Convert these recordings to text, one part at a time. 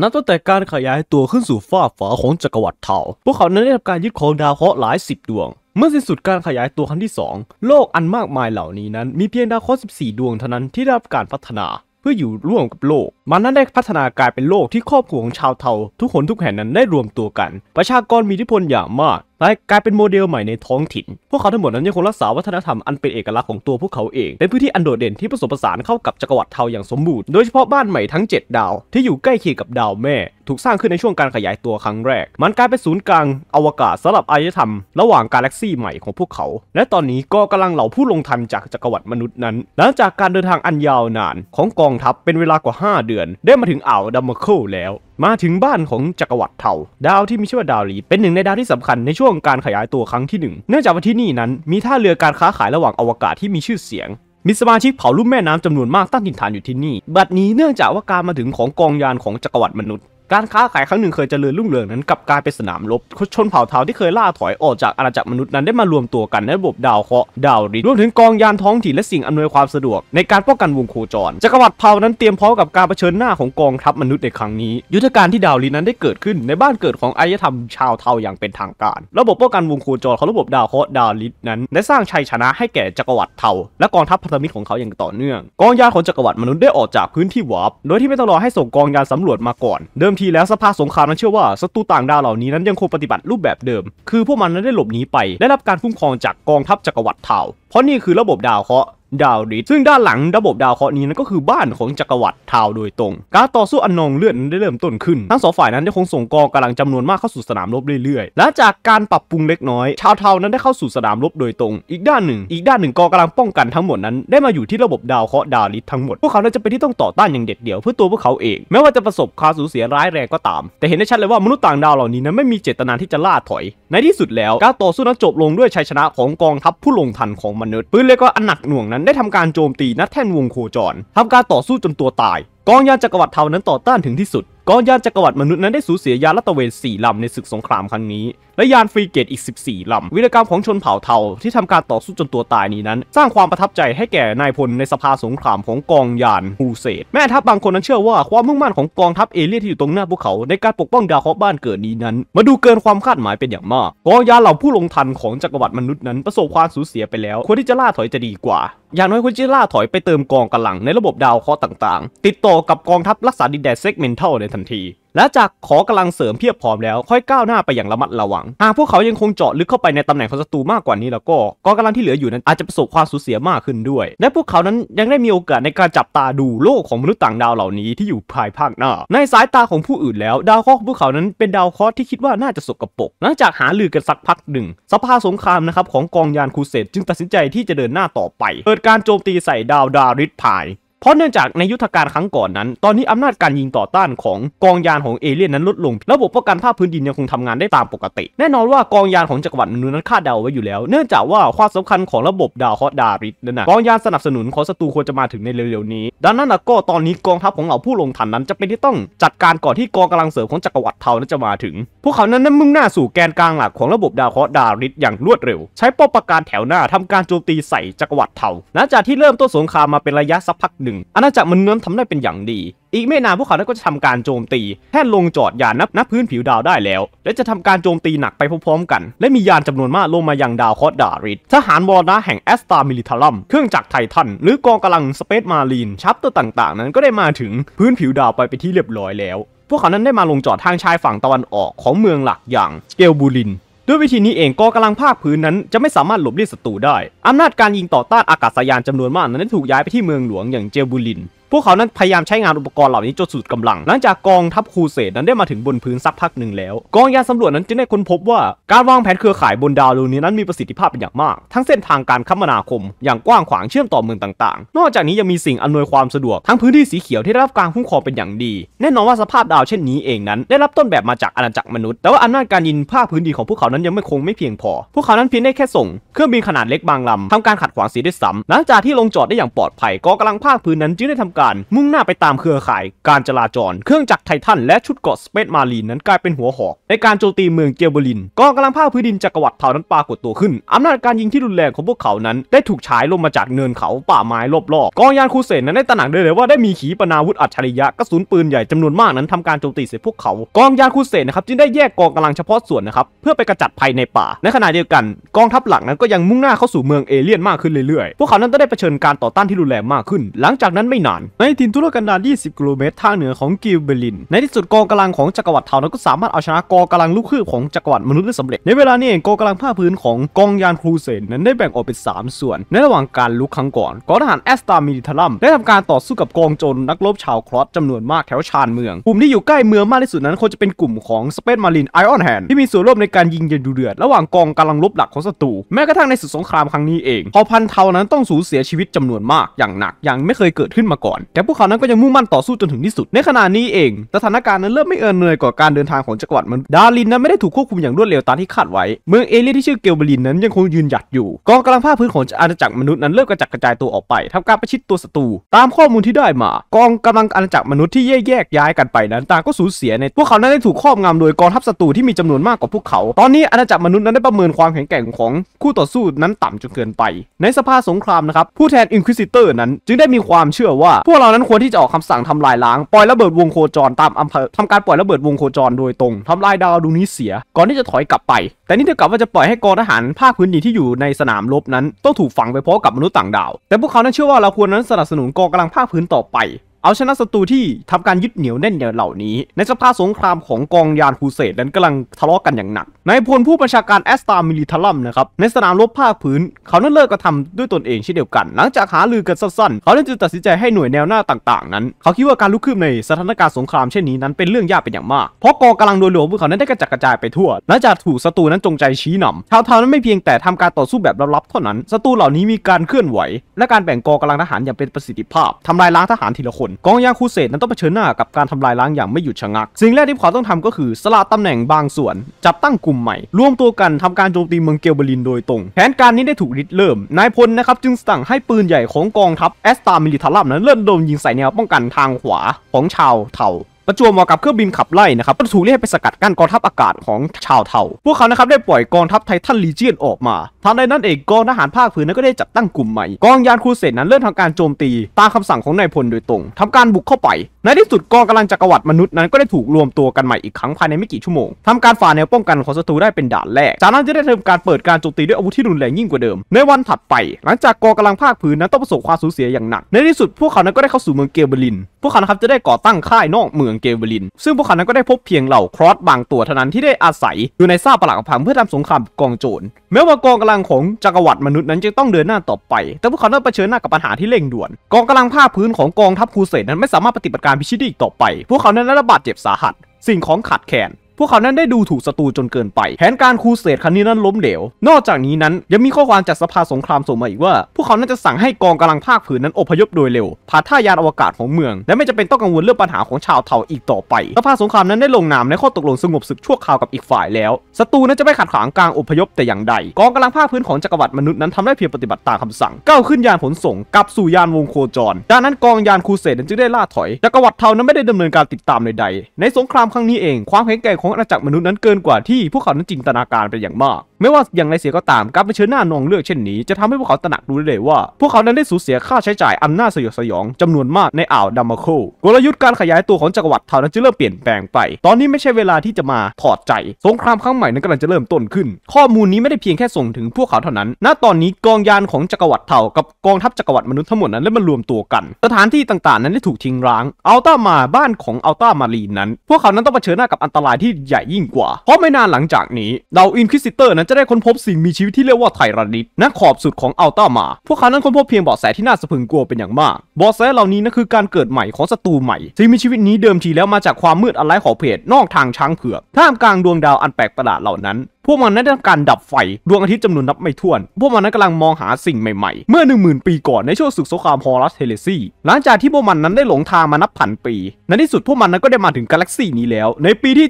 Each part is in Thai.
นับตั้งแต่การขยายตัวขึ้นสู่ฟ้าฝาของจักรวรรดิเทา พวกเขานั้นได้รับการยึดครองดาวเคราะห์หลายสิบดวง เมื่อสิ้นสุดการขยายตัวครั้งที่ 2 โลกอันมากมายเหล่านี้นั้นมีเพียงดาวเคราะห์14ดวงเท่านั้นที่ได้รับการพัฒนา เพื่ออยู่ร่วมกับโลก มันนั้นได้พัฒนากลายเป็นโลกที่ครอบครัวของชาวเทาทุกคนทุกแห่งนั้นได้รวมตัวกัน ประชากรมีอิทธิพลอย่างมากแลยกลายเป็นโมเดลใหม่ในท้องถิ่น พวกเขาทั้งหมดนั้นยังคงรักษาวัฒนธรรมอันเป็นเอกลักษณ์ของตัวพวกเขาเอง เป็นพื้นที่อันโดดเด่นที่ผสมผสานเข้ากับจักรวรรดิเทาอย่างสมบูรณ์ โดยเฉพาะบ้านใหม่ทั้ง 7 ดาวที่อยู่ใกล้เคียงกับดาวแม่ ถูกสร้างขึ้นในช่วงการขยายตัวครั้งแรก มันกลายเป็นศูนย์กลางอวกาศสำหรับอารยธรรมระหว่างกาแล็กซี่ใหม่ของพวกเขา และตอนนี้ก็กำลังเหล่าผู้ลงทันจากจักรวรรดิมนุษย์นั้น หลังจากการเดินทางอันยาวนาน ของกองทัพเป็นเวลากว่า 5 เดือน ได้มาถึงอ่าวดัมเบิลแล้วมาถึงบ้านของจักรวรรดิเทาดาวที่มีชื่อว่าดาวลีเป็นหนึ่งในดาวที่สำคัญในช่วงการขยายตัวครั้งที่ 1 เนื่องจากว่าที่นี่นั้นมีท่าเรือการค้าขายระหว่างอวกาศที่มีชื่อเสียง มีสมาชิกเผ่าลุ่มแม่น้ำจำนวนมากตั้งถิ่นฐานอยู่ที่นี่บัดนี้เนื่องจากว่าการมาถึงของกองยานของจักรวรรดิมนุษย์การค้าขายครั้งหนึ่งเคยเจริญรุ่งเรืองนั้นกลับกลายเป็นสนามรบ ชนเผ่าเทาที่เคยล่าถอยออกจากอาณาจักรมนุษย์นั้นได้มารวมตัวกันในระบบดาวเคราะห์ดาวริรวมถึงกองยานท้องถิ่นและสิ่งอำนวยความสะดวกในการป้องกันวงโคจร จักรวรรดิเผ่านั้นเตรียมพร้อมกับการเผชิญหน้าของกองทัพมนุษย์ในครั้งนี้ ยุทธการที่ดาวรินั้นได้เกิดขึ้นในบ้านเกิดของอารยธรรมชาวเทาอย่างเป็นทางการ ระบบป้องกันวงโคจรของระบบดาวเคราะห์ดาวรินั้นได้สร้างชัยชนะให้แก่จักรวรรดิเทาและกองทัพพันธมิตรของเขาอย่างต่อเนื่องกองยานของจักรวรรดิมนุษย์ได้ออกจากพื้นที่วาร์ปโดยที่ไม่ต้องรอให้ส่งกองยานสำรวจมาก่อนเดิมทีแล้วสภาสงครามนั้นเชื่อว่าศัตรูต่างดาวเหล่านี้นั้นยังคงปฏิบัติรูปแบบเดิม คือพวกมันนั้นได้หลบหนีไปและรับการคุ้มครองจากกองทัพจักรวรรดิเทาเพราะนี่คือระบบดาวเคราะห์ดาวดิซึ่งด้านหลังระบบดาวเคราะห์นี้นั้นก็คือบ้านของจักรวรรดิทาวโดยตรงการต่อสู้อันนองเลือดนั้นได้เริ่มต้นขึ้นทั้งสองฝ่ายนั้นได้คงส่งกองกำลังจำนวนมากเข้าสู่สนามรบเรื่อยๆและจากการปรับปรุงเล็กน้อย ชาวเทานั้นได้เข้าสู่สนามรบโดยตรง อีกด้านหนึ่ง อีกด้านหนึ่งกองกำลังป้องกันทั้งหมดนั้น ได้มาอยู่ที่ระบบดาวเคราะห์ดาวดิทั้งหมด พวกเขาจะเป็นที่ต้องต่อต้านอย่างเด็ดเดี่ยวเพื่อตัวพวกเขาเองแม้ว่าจะประสบความสูญเสียร้ายแรงก็ตาม แต่เห็นได้ชัดเลยว่ามนุษย์ต่างดาวเหล่านี้นั้นไม่มีเจตนาที่จะล่าถอย ในที่สุดแล้วการต่อสู้นั้นจบลงด้วยชัยชนะของกองทัพผู้ลงทันของมนุษย์ปืนเล็กก็อันหนักหน่วงนั้นได้ทำการโจมตีนัดแท่นวงโคจรทำการต่อสู้จนตัวตาย กองยานจักรวรรดิเทานั้นต่อต้านถึงที่สุดกองยานจักรวรรดิมนุษย์นั้นได้สูญเสียยานลัตเวน4ลำในศึกสงครามครั้งนี้ และยานฟรีเกตอีก 14 ลำวิรกรรมของชนเผ่าเทาที่ทำการต่อสู้จนตัวตายนี้นั้นสร้างความประทับใจให้แก่นายพลในสภาสงครามของกองยานฮูเซตแม่ทัพบางคนนั้นเชื่อว่าความมุ่งมั่นของกองทัพเอเลี่ยนที่อยู่ตรงหน้าพวกเขาในการปกป้องดาวเคราะห์บ้านเกิดนี้นั้นมาดูเกินความคาดหมายเป็นอย่างมากกองยานเหล่าผู้ลงทันของจักรวรรดิมนุษย์นั้นประสบความสูญเสียไปแล้วควรที่จะล่าถอยจะดีกว่าอย่างน้อยควรจะล่าถอยไปเติมกองกำลังในระบบดาวเคราะห์ต่างๆติดต่อกับกองทัพรักษาดินแดนเซกเมนทัลในันทีและจากขอกำลังเสริมเพียบพร้อมแล้ว ค่อยก้าวหน้าไปอย่างระมัดระวัง หากพวกเขายังคงเจาะลึกเข้าไปในตำแหน่งของศัตรูมากกว่านี้แล้วก็กองกำลังที่เหลืออยู่นั้นอาจจะประสบความสูญเสียมากขึ้นด้วยและพวกเขานั้นยังได้มีโอกาสในการจับตาดูโลกของมนุษย์ต่างดาวเหล่านี้ที่อยู่ภายภาคหน้า ในสายตาของผู้อื่นแล้วดาวเคราะห์อพวกเขานั้นเป็นดาวเคราะห์ที่คิดว่าน่าจะสกปรกหลังจากหาลือกันสักพักหนึ่ง สภาสงครามนะครับของกองยานคูเซตจึงตัดสินใจที่จะเดินหน้าต่อไปเกิดการโจมตีใส่ดาวดาริสพายเพราะเนื่องจากในยุทธการครั้งก่อนนั้น ตอนนี้อำนาจการยิงต่อต้านของกองยานของเอเลี่ยนนั้นลดลง ระบบป้องกันภาคพื้นดินยังคงทำงานได้ตามปกติ แน่นอนว่ากองยานของจักรวรรดินูนั้นคาดเดาไว้อยู่แล้ว เนื่องจากว่าความสำคัญของระบบดาวฮคตดาริดนั้นนะกองยานสนับสนุนของศัตรูควรจะมาถึงในเร็วๆนี้ ดังนั้นก็ตอนนี้กองทัพของเหล่าผู้ลงทันนั้นจะเป็นที่ต้องจัดการก่อนที่กองกำลังเสริมของจักรวรรดิเทานั้นจะมาถึง พวกเขานั้นนั้นมุ่งหน้าสู่แกนกลางหลักของระบบดาวฮคตดาริดอย่างรวดเร็ว ใช้ป้อมปราการแถวหน้าทำการโจมตีใส่จักรวรรดิเทาหลังจากที่เริ่มต้นสงครามมาเป็นระยะสักพักนึ่งอาณาจักรมันเนื้อทำได้เป็นอย่างดี อีกไม่นานพวกเขาก็จะทำการโจมตีแท่นลงจอดยานนับนับพื้นผิวดาวได้แล้ว และจะทำการโจมตีหนักไปพร้อมๆกัน และมียานจำนวนมากลงมายังดาวคอสดาริดทหารวอร์ดาแห่งแอสตามิลิทารัม เครื่องจักรไททันหรือกองกำลังสเปซมารีนชัปเตอร์ต่างๆ นั้นก็ได้มาถึงพื้นผิวดาวไปไปที่เรียบร้อยแล้ว พวกเขานั้นได้มาลงจอดทางชายฝั่งตะวันออกของเมืองหลักอย่างเกลบูลินด้วยวิธีนี้เองกองกำลังภาคพื้นนั้นจะไม่สามารถหลบเลี่ยงศัตรูได้อำนาจการยิงต่อต้านอากาศยานจำนวนมากนั้นถูกย้ายไปที่เมืองหลวงอย่างเจลบูลินวกเขานั้นพยายามใช้งานอุปกรณ์เหล่านี้จนสุดกำลัง หลังจากกองทัพคูเสดนั้นได้มาถึงบนพื้นสักพักหนึ่งแล้ว กองยานสำรวจนั้นจึงได้ค้นพบว่า การวางแผนเครือข่ายบนดาวดวงนี้นั้นมีประสิทธิภาพเป็นอย่างมาก ทั้งเส้นทางการคมนาคม อย่างกว้างขวางเชื่อมต่อเมืองต่างๆ นอกจากนี้ยังมีสิ่งอำนวยความสะดวกทั้งพื้นที่สีเขียวที่ได้รับการคุ้มครองเป็นอย่างดี แน่นอนว่าสภาพดาวเช่นนี้เองนั้น ได้รับต้นแบบมาจากอาณาจักรมนุษย์ แต่ว่าอำนาจการยินภาคพื้นดินของพวกเขานั้นยังไม่คงไม่เพียงพอ พวกเขานั้นเพียงได้แค่ส่งเครื่องบินขนาดเล็กบางลำทำการขัดขวางสีด้วยซ้ำหลังจากที่ลงจอดได้อย่างปลอดภัยกองกำลังภาคพื้นนั้นจึงได้ทำการการมุ่งหน้าไปตามเครือข่าย การจราจรเครื่องจักรไททัน และชุดเกาะสเปซมารีน นั้นกลายเป็นหัวหอกในการโจมตีเมือง เกจเบลินกองกำลังภาคพื้นดินจักรวรรดิเผ่านั้นปรากฏตัวขึ้นอำนาจการยิงที่รุนแรงของพวกเขานั้นได้ถูกฉายลงมาจากเนินเขาป่าไม้รอบๆกองยานคูเสนนั้นได้ตระหนักได้เลยว่าได้มีขีปนาวุธอัจฉริยะกระสุนปืนใหญ่จำนวนมากนั้นทำการโจมตีใส่พวกเขา กองยานคูเสนนะครับจึงได้แยกกองกำลังเฉพาะส่วนนะครับเพื่อไปกระจัดภัยในป่า ในขณะเดียวกันกองทัพหลักนั้นก็ยังมุ่งหน้าเข้าสู่เมืองเอเลี่ยนมากขึ้นเรื่อยๆพวกเขานั้นได้เผชิญการต่อต้านที่รุนแรงมากขึ้น หลังจากนั้นไม่นานในถิ่นทุรกันดาร 20กิโลเมตรทางเหนือของกิลเบลิน ในที่สุดกองกำลังของจักรวรรดิเทานั้นก็สามารถเอาชนะกองกำลังลูกคืบของจักรวรรดิมนุษย์ได้สำเร็จ ในเวลานี้เองกองกำลังผ้าพื้นของกองยานครูเซนนั้นได้แบ่งออกเป็น3ส่วน ในระหว่างการลุกครั้งก่อน กองทหารแอสตามิลิทารัม ได้ทำการต่อสู้กับกองโจรนักรบชาวครอสจำนวนมากแถวชานเมือง กลุ่มที่อยู่ใกล้เมืองมากที่สุดนั้นคงจะเป็นกลุ่มของสเปซมารินไอออนแฮนที่มีส่วนร่วมในการยิงยันดูเดือดระหว่างกองกำลังลบหลักของศัตรูแม้กระทั่งในสุดสงครามครั้งนี้เองพอพันเทานั้นต้องสูญเสียชีวิตจำนวนมากอย่างหนักอย่างไม่เคยเกิดขึ้นมาก่อนแต่พวกเขานั้นก็ยังมุ่งมั่นต่อสู้จนถึงที่สุด ในขณะนี้เองสถานการณ์นั้นเริ่มไม่เอื้อเนยก่อการเดินทางของจักรวรรดิมันดารินนั้นไม่ได้ถูกควบคุมอย่างรวดเร็วตามที่คาดไว้ เมืองเอเลียที่ชื่อเกลเบลิน นั้นยังคงยืนหยัดอยู่กองกำลังภาคพื้นของอาณาจักรมนุษย์นั้นเริ่มกระจัดกระจายตัวออกไปทำการประชิดตัวศัตรูตามข้อมูลที่ได้มา กองกำลังอาณาจักรมนุษย์ที่แยกแยกย้ายกันไปนั้นต่างก็สูญเสียในพวกเขานั้นได้ถูกครอบงำโดยกองทัพศัตรูที่มีจำนวนมากกว่าพวกเขา ตอนนี้อาณาจักรมนุษย์นั้นได้ประเมินความแข็งแกร่งของคู่ต่อสู้นั้นต่ำจนเกินไป ในสภาสงครามนะครับผู้แทนอินควิซิเตอร์นั้นจึงได้มีความเชื่อว่าพวกเรานั้นควรที่จะออกคำสั่งทำลายล้างปล่อยระเบิดวงโคจรตามอำเภอทำการปล่อยระเบิดวงโคจรโดยตรงทำลายดาวดวงนี้เสีย ก่อนที่จะถอยกลับไป แต่นี่เท่ากับว่าจะปล่อยให้กองทหารภาคพื้นดินที่อยู่ในสนามรบนั้นต้องถูกฝังไปพร้อมกับมนุษย์ต่างดาวแต่พวกเขานั้นเชื่อว่าเราควรนั้นสนับสนุนกองกำลังภาคพื้นต่อไปเอาชนะศัตรูที่ทำการยึดเหนี่ยวแน่นเหล่านี้ในสภาพสงครามของกองยานฮูเซตนั้นกำลังทะเลาะกันอย่างหนักนายพลผู้บัญชาการแอสตามิลิทัลลัมนะครับในสนามรบภาคพื้นเขานั้นเลิกกระทาด้วยตนเองเช่นเดียวกัน หลังจากหาลือกันสั้นๆเขาเลจึงตัดสินใจให้หน่วยแนวหน้าต่างๆนั้น เขาคิดว่าการลุกขึ้นในสถานการณ์สงครามเช่นนี้นั้นเป็นเรื่องยากเป็นอย่างมาก เพราะกองกำลังโดยรวมของเขานั้นได้กระจัดกระจายไปทั่วหลังจากถูกศัตรูนั้นจงใจชี้นำชาวเทานั้นไม่เพียงแต่ทำการต่อสู้แบบลับๆเท่านั้นศัตรูเหล่านี้มีการเคลื่อนไหวและการแบ่งกองกำลังทหารอย่างเป็นประสิทธิภาพทาลายล้างทหารทีละคนกองยางคูเซตนั้นต้องเผชิญหน้ากับการทำลายล้างอย่างไม่หยุดชะงัก สิ่งแรกที่พวกเขาต้องทำก็คือสละตำแหน่งบางส่วน จับตั้งกลุ่มใหม่ รวมตัวกันทำการโจมตีเมืองเกลเบลินโดยตรง แผนการนี้ได้ถูกริดเริ่ม นายพลนะครับ จึงสั่งให้ปืนใหญ่ของกองทัพแอสตามิลิทารัมนั้นเริ่มโดนยิงใส่แนวป้องกันทางขวาของชาวเทาประจวบเหมาะกับเครื่องบินขับไล่นะครับก็ถูกเรียกไปสกัดกั้นกองทัพอากาศของชาวเทาพวกเขานะครับได้ปล่อยกองทัพไททันลีเจียนออกมาทางใดนั้นเองกองทหารภาคพื้นนั้นก็ได้จับตั้งกลุ่มใหม่ กองยานครูเสนนั้นเริ่มทำการโจมตี ตามคำสั่งของนายพลโดยตรงทำการบุกเข้าไปในที่สุดกองกำลังจักรวรรดิมนุษย์นั้นก็ได้ถูกรวมตัวกันใหม่อีกครั้งภายในไม่กี่ชั่วโมง ทำการฝ่าแนวป้องกันของศัตรูได้เป็นด่านแรก จากนั้นจะได้ทำการเปิดการโจมตีด้วยอาวุธที่รุนแรงยิ่งกว่าเดิม ในวันถัดไปหลังจากกองกำลังภาคพื้นนั้นต้องประสบความสูญเสียอย่างหนักในที่สุดพวกเขานั้นก็ได้เข้าสู่เมืองเกเบลินพวกเขาครับจะได้ก่อตั้งค่ายนอกเมืองเกเบลิน ซึ่งพวกเขานั้นก็ได้พบเพียงเหล่าครอสบางตัวเท่านั้นที่ได้อาศัยอยู่ในซาปหลักพังเพื่อทำสงครามกองโจรแม้ว่ากองกำลังของจักรวรรดิมนุษย์นั้นจะต้องเดินหน้าต่อไป แต่พวกเขาต้องเผชิญหน้ากับปัญหาที่เร่งด่วน กองกำลังภาคพื้นของกองทัพคูเสดนั้นไม่สามารถปฏิบัติการพิชิตอีกต่อไป พวกเขานั้นได้รับบาดเจ็บสาหัส สิ่งของขาดแคลนพวกเขานั้นได้ดูถูกศัตรูจนเกินไป แผนการคูเสดครั้งนี้นั้นล้มเหลว นอกจากนี้นั้นยังมีข้อความจากสภาสงครามส่งมาอีกว่าพวกเขานั้นจะสั่งให้กองกำลังภาคผืนนั้นอพยพโดยเร็วผ่านท่ายานอวกาศของเมือง และไม่จำเป็นต้องกังวลเรื่องปัญหาของชาวเทาอีกต่อไปสภาสงครามนั้นได้ลงนามในข้อตกลงสงบศึกชั่วคราวกับอีกฝ่ายแล้วศัตรูนั้นจะไม่ขัดขวางการอพยพแต่อย่างใดกองกำลังภาคพื้นของจักรวรรดิมนุษย์นั้นทำได้เพียงปฏิบัติตามคำสั่งก้าวขึ้นยานผลส่งกลับสู่ยานวงโคจรดังนั้นกองยานคูเสดนั้นจึงได้ล่าถอยจักรวรรดิเทานั้นไม่ได้ดำเนินการติดตามใดๆในสงครามครั้งนี้เองความแข็งแกร่งของอาณาจักรมนุษย์นั้นเกินกว่าที่พวกเขานั้นจินตนาการไปอย่างมากไม่ว่าอย่างไรเสียก็ตามการเผชิญหน้านองเลือกเช่นนี้ จะทำให้พวกเขาตระหนักรู้ได้เลยว่า พวกเขานั้นได้สูญเสียค่าใช้จ่าย อันน่าสยดสยอง จำนวนมากในอ่าวดัมมาโคกลยุทธ์การขยายตัวของจักรวรรดิเท่านั้นจะเริ่มเปลี่ยนแปลงไป ตอนนี้ไม่ใช่เวลาที่จะมาถอดใจสงครามครั้งใหม่นั้นกำลังจะเริ่มต้นขึ้น ข้อมูลนี้ไม่ได้เพียงแค่ส่งถึงพวกเขาเท่านั้นณตอนนี้กองยานของจักรวรรดิเท่ากับกองทัพจักรวรรดิมนุษย์ทั้งหมดนั้นได้มารวมตัวกัน สถานที่ต่างๆ นั้นได้ถูกทิ้งร้างอัลต้ามาบ้านของอัลต้ามารีนั้น พวกเขานั้นต้องเผชิญหน้ากับอันตรายที่ใหญ่ยิ่งกว่า เพราะไม่นานหลังจากนี้เราอินควิสิเตอร์นั้นจะได้ค้นพบสิ่งมีชีวิตที่เรียกว่าไทรานิดกขอบสุดของอัลต้ามา พวกเขานั้นค้นพบเพียงเบาะแสที่น่าสะพึงกลัวเป็นอย่างมากเบาะแสเหล่านี้นั่นคือการเกิดใหม่ของศัตรูใหม่ สิ่งมีชีวิตนี้เดิมทีแล้วมาจากความมืดอันไร้ขอบเขตนอกทางช้างเผือกท่ามกลางดวงดาวอันแปลกประหลาดเหล่านั้นพวกมันนั้นทำการดับไฟ ดวงอาทิตย์จำนวนนับไม่ถ้วน พวกมันนั้นกำลังมองหาสิ่งใหม่ๆ เมื่อ 10,000 ปีก่อน ในช่วงศึกสงครามฮอรัสเทเลซีหลังจากที่พวกมันนั้นได้หลงทางมานับพันปี ในที่สุดพวกมันนั้นก็ได้มาถึงกาแล็กซีนี้แล้ว ในปีที่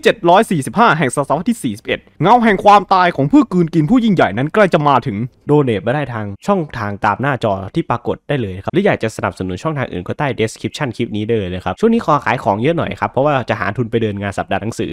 745 แห่งศตวรรษที่41 เงาแห่งความตายของผู้กืนกินผู้ยิ่งใหญ่นั้นใกล้จะมาถึงโดเนทมาได้ทางช่องทางตามหน้าจอที่ปรากฏได้เลยครับหรืออยากจะสนับสนุนช่องทางอื่นก็ใต้เดสคริปชั่นคลิปนี้ได้เลยครับ ช่วงนี้ขอขายของเยอะหน่อยครับ เพราะว่าจะหาทุนไปเดินงานสัปดาห์หนังสือ